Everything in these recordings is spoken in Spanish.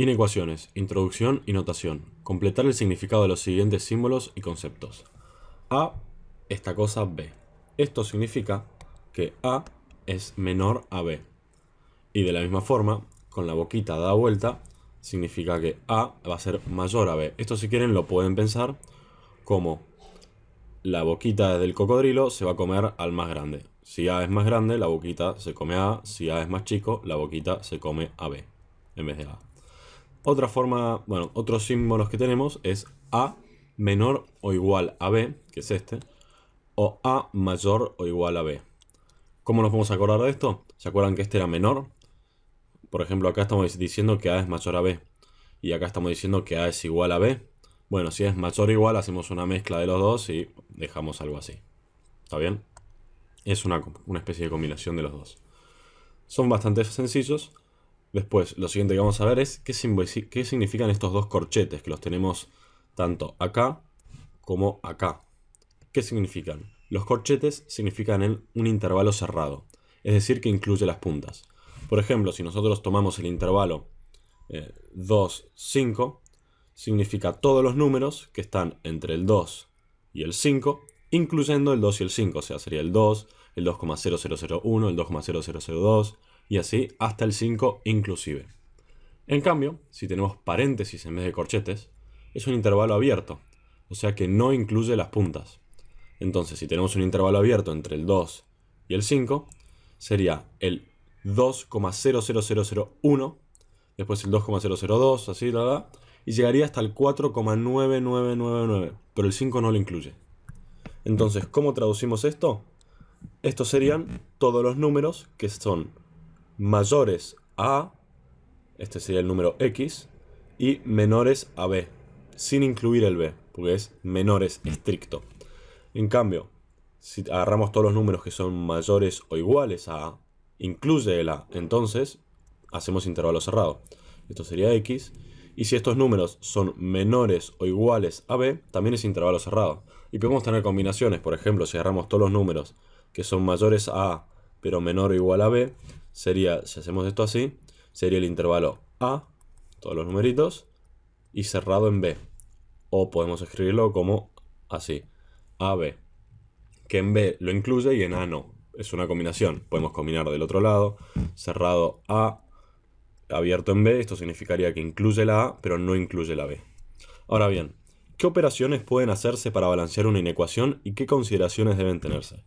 Inecuaciones, introducción y notación. Completar el significado de los siguientes símbolos y conceptos. A, esta cosa B. Esto significa que A es menor a B. Y de la misma forma, con la boquita dada vuelta, significa que A va a ser mayor a B. Esto si quieren lo pueden pensar como la boquita del cocodrilo se va a comer al más grande. Si A es más grande, la boquita se come a A. Si A es más chico, la boquita se come a B en vez de A. Otra forma, bueno, otros símbolos que tenemos es A menor o igual a B, que es este, o A mayor o igual a B. ¿Cómo nos vamos a acordar de esto? ¿Se acuerdan que este era menor? Por ejemplo, acá estamos diciendo que A es mayor a B. Y acá estamos diciendo que A es igual a B. Bueno, si es mayor o igual, hacemos una mezcla de los dos y dejamos algo así. ¿Está bien? Es una, una especie de combinación de los dos. Son bastante sencillos. Después, lo siguiente que vamos a ver es qué, significan estos dos corchetes que los tenemos tanto acá como acá. ¿Qué significan? Los corchetes significan un intervalo cerrado, es decir, que incluye las puntas. Por ejemplo, si nosotros tomamos el intervalo eh, 2, 5, significa todos los números que están entre el 2 y el 5, incluyendo el 2 y el 5, o sea, sería el 2, el 2,0001, el 2,0002, y así hasta el 5 inclusive. En cambio, si tenemos paréntesis en vez de corchetes, es un intervalo abierto, o sea que no incluye las puntas. Entonces, si tenemos un intervalo abierto entre el 2 y el 5, sería el 2,00001, después el 2,002, así, la, y llegaría hasta el 4,9999, pero el 5 no lo incluye. Entonces, ¿cómo traducimos esto? Estos serían todos los números que son mayores a, este sería el número X, y menores a B, sin incluir el B, porque es menores estricto. En cambio, si agarramos todos los números que son mayores o iguales a A, incluye el A, entonces hacemos intervalo cerrado. Esto sería X. Y si estos números son menores o iguales a B, también es intervalo cerrado. Y podemos tener combinaciones, por ejemplo, si agarramos todos los números que son mayores a A pero menor o igual a b, sería, si hacemos esto así, sería el intervalo a, todos los numeritos, y cerrado en b. O podemos escribirlo como así, ab, que en b lo incluye y en a no. Es una combinación, podemos combinar del otro lado, cerrado a, abierto en b, esto significaría que incluye la a, pero no incluye la b. Ahora bien, ¿qué operaciones pueden hacerse para balancear una inecuación y qué consideraciones deben tenerse?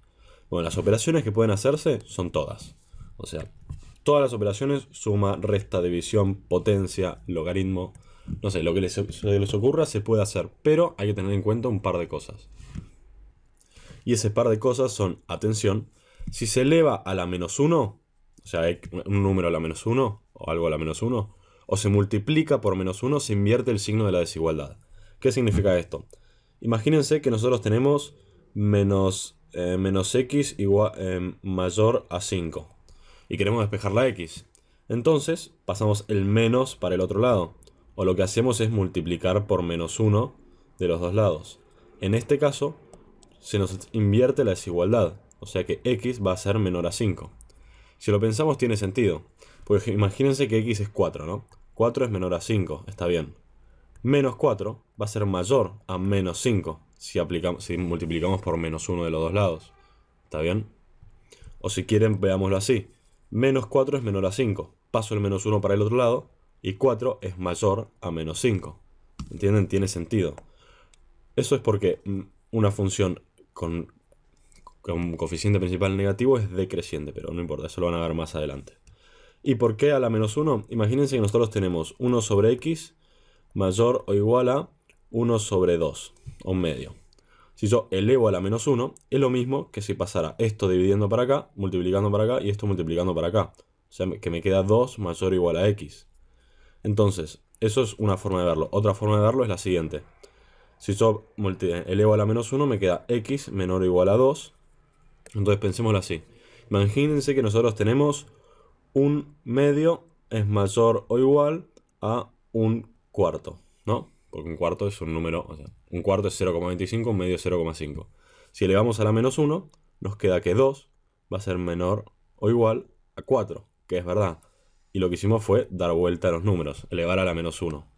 Bueno, las operaciones que pueden hacerse son todas. O sea, todas las operaciones, suma, resta, división, potencia, logaritmo, no sé, lo que les, ocurra se puede hacer, pero hay que tener en cuenta un par de cosas. Y ese par de cosas son, atención, si se eleva a la menos 1, o sea, un número a la menos 1, o algo a la menos 1, o se multiplica por menos 1, se invierte el signo de la desigualdad. ¿Qué significa esto? Imagínense que nosotros tenemos menos eh, menos x igual, eh, mayor a 5. Y queremos despejar la x. Entonces pasamos el menos para el otro lado. O lo que hacemos es multiplicar por menos 1 de los dos lados. En este caso se nos invierte la desigualdad. O sea que x va a ser menor a 5. Si lo pensamos tiene sentido. Pues imagínense que x es 4, ¿no? 4 es menor a 5, está bien. Menos 4 va a ser mayor a menos 5 si, aplicamos, multiplicamos por menos 1 de los dos lados. ¿Está bien? O si quieren, veámoslo así. Menos 4 es menor a 5. Paso el menos 1 para el otro lado y 4 es mayor a menos 5. ¿Entienden? Tiene sentido. Eso es porque mm, una función con, con coeficiente principal negativo es decreciente, pero no importa, eso lo van a ver más adelante. ¿Y por qué a la menos 1? Imagínense que nosotros tenemos 1 sobre x mayor o igual a 1 sobre 2, o medio. Si yo elevo a la menos 1, es lo mismo que si pasara esto dividiendo para acá, multiplicando para acá y esto multiplicando para acá. O sea, que me queda 2 mayor o igual a x. Entonces, eso es una forma de verlo. Otra forma de verlo es la siguiente. Si yo elevo a la menos 1, me queda x menor o igual a 2. Entonces, pensémoslo así. Imagínense que nosotros tenemos un medio es mayor o igual a un cuarto, ¿no? porque un cuarto es un número, o sea, un cuarto es 0,25, medio es 0,5. Si elevamos a la menos 1, nos queda que 2 va a ser menor o igual a 4, que es verdad. Y lo que hicimos fue dar vuelta a los números, elevar a la menos 1.